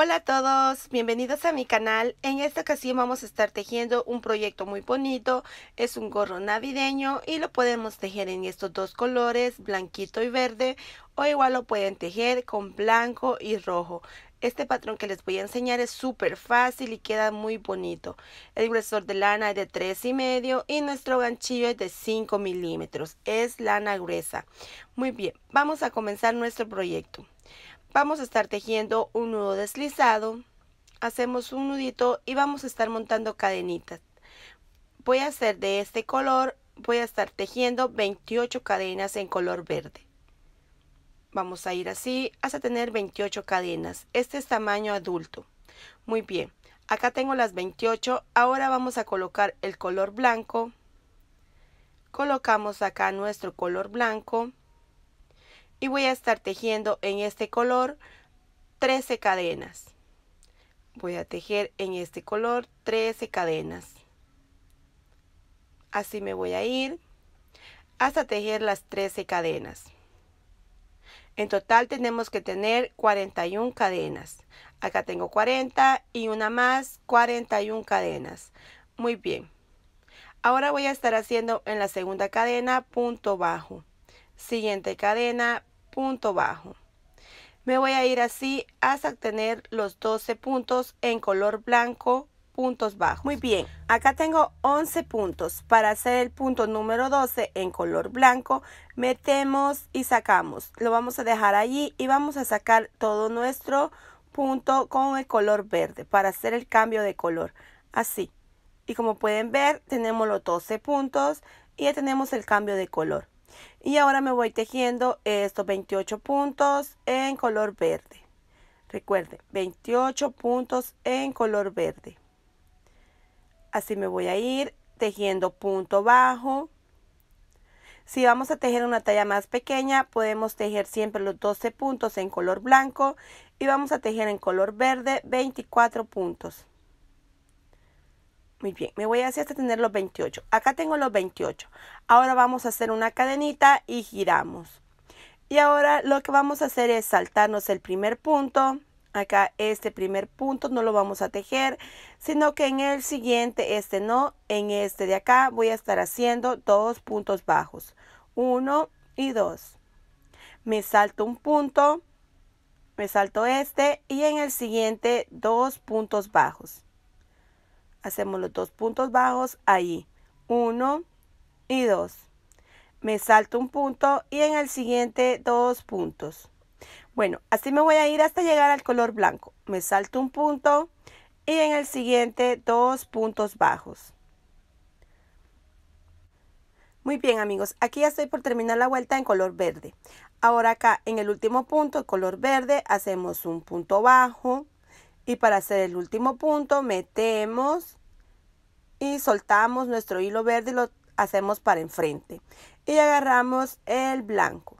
Hola a todos, bienvenidos a mi canal. En esta ocasión vamos a estar tejiendo un proyecto muy bonito. Es un gorro navideño y lo podemos tejer en estos dos colores, blanquito y verde. O igual lo pueden tejer con blanco y rojo. Este patrón que les voy a enseñar es súper fácil y queda muy bonito. El grosor de lana es de 3,5 y medio y nuestro ganchillo es de 5 milímetros. Es lana gruesa. Muy bien, vamos a comenzar nuestro proyecto. Vamos a estar tejiendo un nudo deslizado, hacemos un nudito y vamos a estar montando cadenitas. Voy a hacer de este color, voy a estar tejiendo 28 cadenas en color verde. Vamos a ir así hasta tener 28 cadenas. Este es tamaño adulto. Muy bien, acá tengo las 28. Ahora vamos a colocar el color blanco. Colocamos acá nuestro color blanco y voy a estar tejiendo en este color 13 cadenas voy a tejer en este color 13 cadenas así me voy a ir hasta tejer las 13 cadenas en total tenemos que tener 41 cadenas acá tengo 40 y una más 41 cadenas muy bien ahora voy a estar haciendo en la segunda cadena punto bajo siguiente cadena, punto bajo. Me voy a ir así hasta tener los 12 puntos en color blanco, puntos bajos. Muy bien, acá tengo 11 puntos. Para hacer el punto número 12 en color blanco, metemos y sacamos. Lo vamos a dejar allí y vamos a sacar todo nuestro punto con el color verde para hacer el cambio de color. Así. Y como pueden ver, tenemos los 12 puntos y ya tenemos el cambio de color y ahora me voy tejiendo estos 28 puntos en color verde recuerden 28 puntos en color verde así me voy a ir tejiendo punto bajo si vamos a tejer una talla más pequeña podemos tejer siempre los 12 puntos en color blanco y vamos a tejer en color verde 24 puntos muy bien, me voy hacer hasta tener los 28. Acá tengo los 28. Ahora vamos a hacer una cadenita y giramos. Y ahora lo que vamos a hacer es saltarnos el primer punto. Acá este primer punto no lo vamos a tejer, sino que en el siguiente, este no, en este de acá voy a estar haciendo dos puntos bajos. Uno y dos. Me salto un punto, me salto este y en el siguiente dos puntos bajos Hacemos los dos puntos bajos ahí. uno y dos Me salto un punto y en el siguiente dos puntos. Bueno, así me voy a ir hasta llegar al color blanco. Me salto un punto y en el siguiente dos puntos bajos. Muy bien amigos, aquí ya estoy por terminar la vuelta en color verde. Ahora acá en el último punto, color verde, hacemos un punto bajo, y para hacer el último punto, metemos y soltamos nuestro hilo verde y lo hacemos para enfrente. Y agarramos el blanco.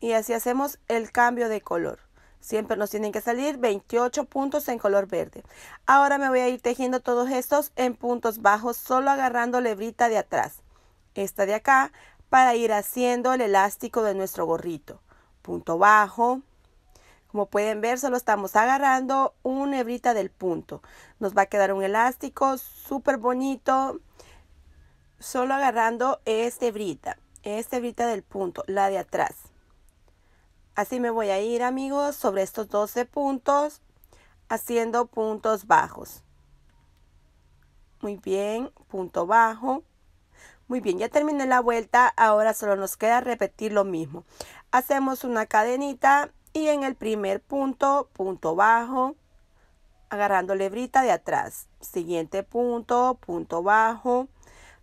Y así hacemos el cambio de color. Siempre nos tienen que salir 28 puntos en color verde. Ahora me voy a ir tejiendo todos estos en puntos bajos, solo agarrando la hebrita de atrás. Esta de acá, para ir haciendo el elástico de nuestro gorrito. Punto bajo, como pueden ver, solo estamos agarrando una hebrita del punto. Nos va a quedar un elástico súper bonito, solo agarrando este hebrita, este hebrita del punto, la de atrás. Así me voy a ir, amigos, sobre estos 12 puntos, haciendo puntos bajos. Muy bien, punto bajo. Muy bien, ya terminé la vuelta, ahora solo nos queda repetir lo mismo. Hacemos una cadenita y en el primer punto, punto bajo, agarrando la hebrita de atrás. Siguiente punto, punto bajo,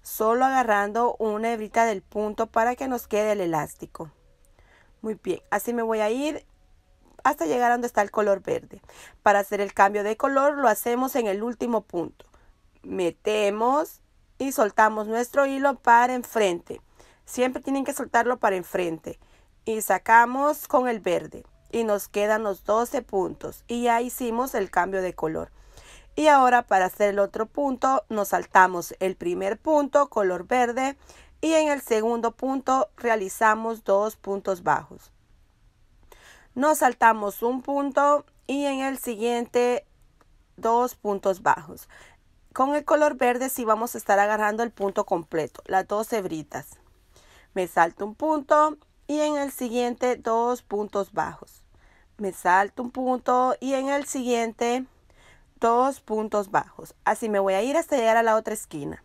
solo agarrando una hebrita del punto para que nos quede el elástico. Muy bien, así me voy a ir hasta llegar a donde está el color verde. Para hacer el cambio de color lo hacemos en el último punto. Metemos y soltamos nuestro hilo para enfrente. Siempre tienen que soltarlo para enfrente. Y sacamos con el verde y nos quedan los 12 puntos y ya hicimos el cambio de color. Y ahora para hacer el otro punto nos saltamos el primer punto color verde y en el segundo punto realizamos dos puntos bajos. Nos saltamos un punto y en el siguiente dos puntos bajos. Con el color verde sí vamos a estar agarrando el punto completo, las dos hebritas. Me salto un punto y en el siguiente dos puntos bajos. Me salto un punto y en el siguiente dos puntos bajos. Así me voy a ir hasta llegar a la otra esquina.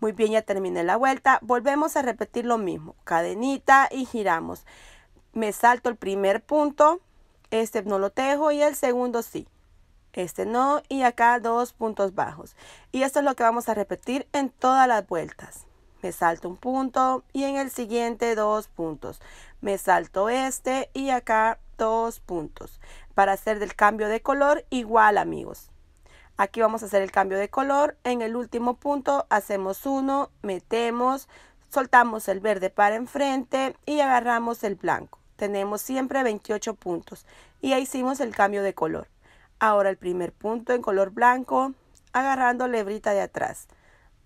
Muy bien, ya terminé la vuelta. Volvemos a repetir lo mismo. Cadenita y giramos. Me salto el primer punto. Este no lo tejo y el segundo sí. Este no y acá dos puntos bajos. Y esto es lo que vamos a repetir en todas las vueltas me salto un punto y en el siguiente dos puntos. Me salto este y acá dos puntos. Para hacer del cambio de color igual amigos. Aquí vamos a hacer el cambio de color. En el último punto hacemos uno, metemos, soltamos el verde para enfrente y agarramos el blanco. Tenemos siempre 28 puntos y ahí hicimos el cambio de color. Ahora el primer punto en color blanco, agarrando la hebrita de atrás.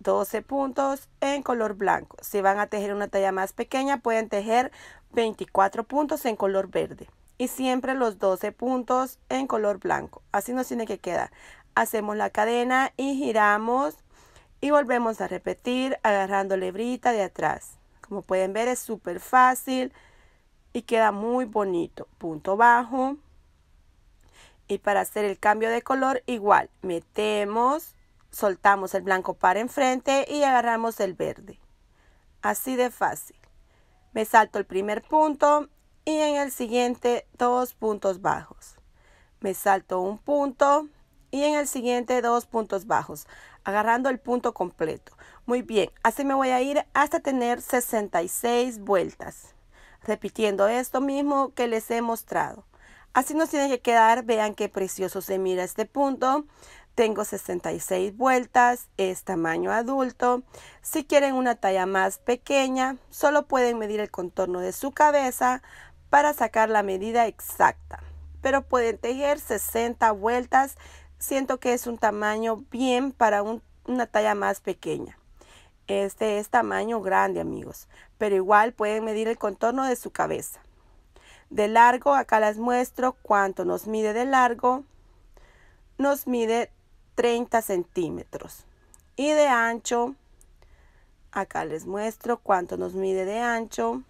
12 puntos en color blanco. Si van a tejer una talla más pequeña, pueden tejer 24 puntos en color verde. Y siempre los 12 puntos en color blanco. Así nos tiene que quedar. Hacemos la cadena y giramos y volvemos a repetir agarrando hebrita de atrás. Como pueden ver es súper fácil y queda muy bonito. Punto bajo. Y para hacer el cambio de color igual metemos Soltamos el blanco para enfrente y agarramos el verde. Así de fácil. Me salto el primer punto y en el siguiente dos puntos bajos. Me salto un punto y en el siguiente dos puntos bajos, agarrando el punto completo. Muy bien, así me voy a ir hasta tener 66 vueltas, repitiendo esto mismo que les he mostrado. Así nos tiene que quedar, vean qué precioso se mira este punto. Tengo 66 vueltas, es tamaño adulto. Si quieren una talla más pequeña, solo pueden medir el contorno de su cabeza para sacar la medida exacta. Pero pueden tejer 60 vueltas. Siento que es un tamaño bien para una talla más pequeña. Este es tamaño grande, amigos, pero igual pueden medir el contorno de su cabeza. De largo, acá les muestro cuánto nos mide de largo. Nos mide 30 centímetros. Y de ancho, acá les muestro cuánto nos mide de ancho.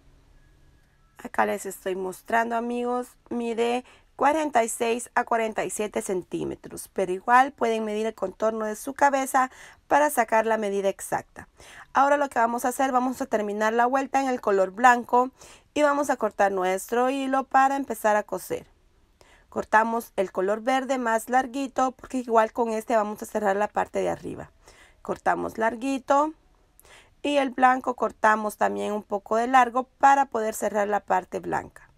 Acá les estoy mostrando amigos, mide 46 a 47 centímetros, pero igual pueden medir el contorno de su cabeza para sacar la medida exacta. Ahora lo que vamos a hacer, vamos a terminar la vuelta en el color blanco y vamos a cortar nuestro hilo para empezar a coser cortamos el color verde más larguito porque igual con este vamos a cerrar la parte de arriba cortamos larguito y el blanco cortamos también un poco de largo para poder cerrar la parte blanca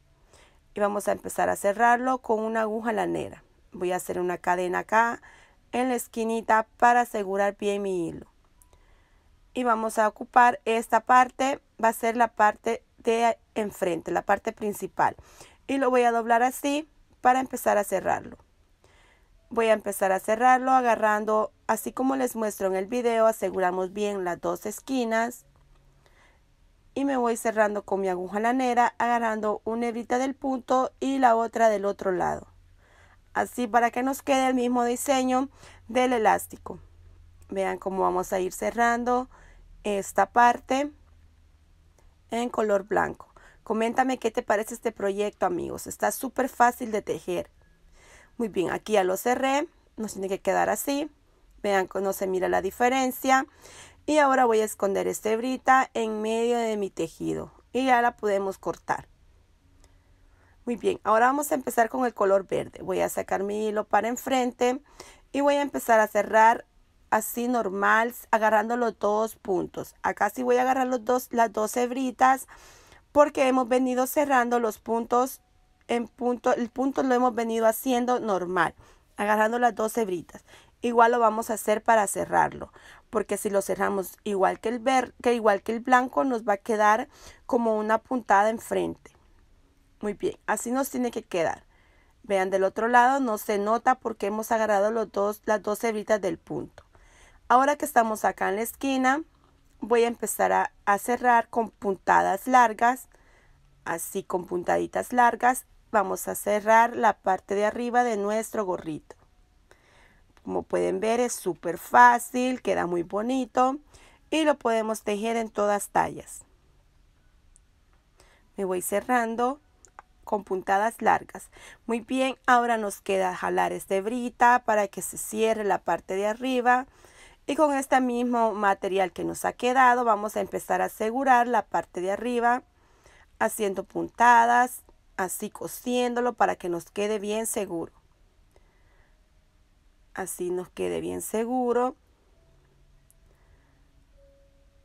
y vamos a empezar a cerrarlo con una aguja lanera voy a hacer una cadena acá en la esquinita para asegurar bien mi hilo y vamos a ocupar esta parte va a ser la parte de enfrente la parte principal y lo voy a doblar así para empezar a cerrarlo. Voy a empezar a cerrarlo agarrando, así como les muestro en el video, aseguramos bien las dos esquinas. Y me voy cerrando con mi aguja lanera, agarrando una hebrita del punto y la otra del otro lado. Así para que nos quede el mismo diseño del elástico. Vean cómo vamos a ir cerrando esta parte en color blanco. Coméntame qué te parece este proyecto, amigos. Está súper fácil de tejer. Muy bien, aquí ya lo cerré. Nos tiene que quedar así. Vean, no se mira la diferencia. Y ahora voy a esconder este brita en medio de mi tejido. Y ya la podemos cortar. Muy bien, ahora vamos a empezar con el color verde. Voy a sacar mi hilo para enfrente y voy a empezar a cerrar así normal, agarrando los dos puntos. Acá sí voy a agarrar los dos, las dos hebritas porque hemos venido cerrando los puntos en punto, el punto lo hemos venido haciendo normal, agarrando las dos hebritas. Igual lo vamos a hacer para cerrarlo, porque si lo cerramos igual que el ver, que igual que el blanco nos va a quedar como una puntada enfrente. Muy bien, así nos tiene que quedar. Vean, del otro lado no se nota porque hemos agarrado los dos, las dos hebritas del punto. Ahora que estamos acá en la esquina, voy a empezar a, cerrar con puntadas largas, así con puntaditas largas. Vamos a cerrar la parte de arriba de nuestro gorrito. Como pueden ver es súper fácil, queda muy bonito y lo podemos tejer en todas tallas. Me voy cerrando con puntadas largas. Muy bien, ahora nos queda jalar este brita para que se cierre la parte de arriba. Y con este mismo material que nos ha quedado vamos a empezar a asegurar la parte de arriba haciendo puntadas, así cosiéndolo para que nos quede bien seguro. Así nos quede bien seguro.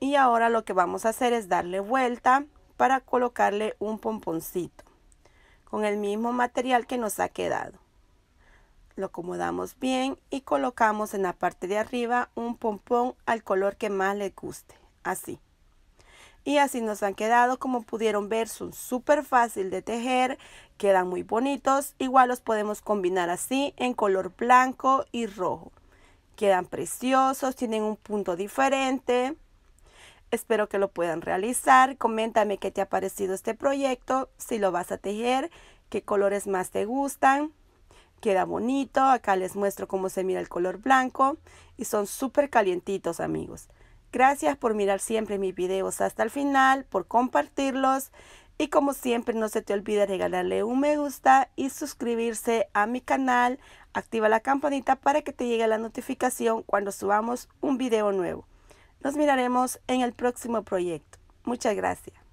Y ahora lo que vamos a hacer es darle vuelta para colocarle un pomponcito con el mismo material que nos ha quedado. Lo acomodamos bien y colocamos en la parte de arriba un pompón al color que más les guste, así. Y así nos han quedado, como pudieron ver, son súper fácil de tejer, quedan muy bonitos. Igual los podemos combinar así en color blanco y rojo. Quedan preciosos, tienen un punto diferente. Espero que lo puedan realizar. Coméntame qué te ha parecido este proyecto, si lo vas a tejer, qué colores más te gustan. Queda bonito, acá les muestro cómo se mira el color blanco y son súper calientitos amigos. Gracias por mirar siempre mis videos hasta el final, por compartirlos y como siempre no se te olvide regalarle un me gusta y suscribirse a mi canal. Activa la campanita para que te llegue la notificación cuando subamos un video nuevo. Nos miraremos en el próximo proyecto. Muchas gracias.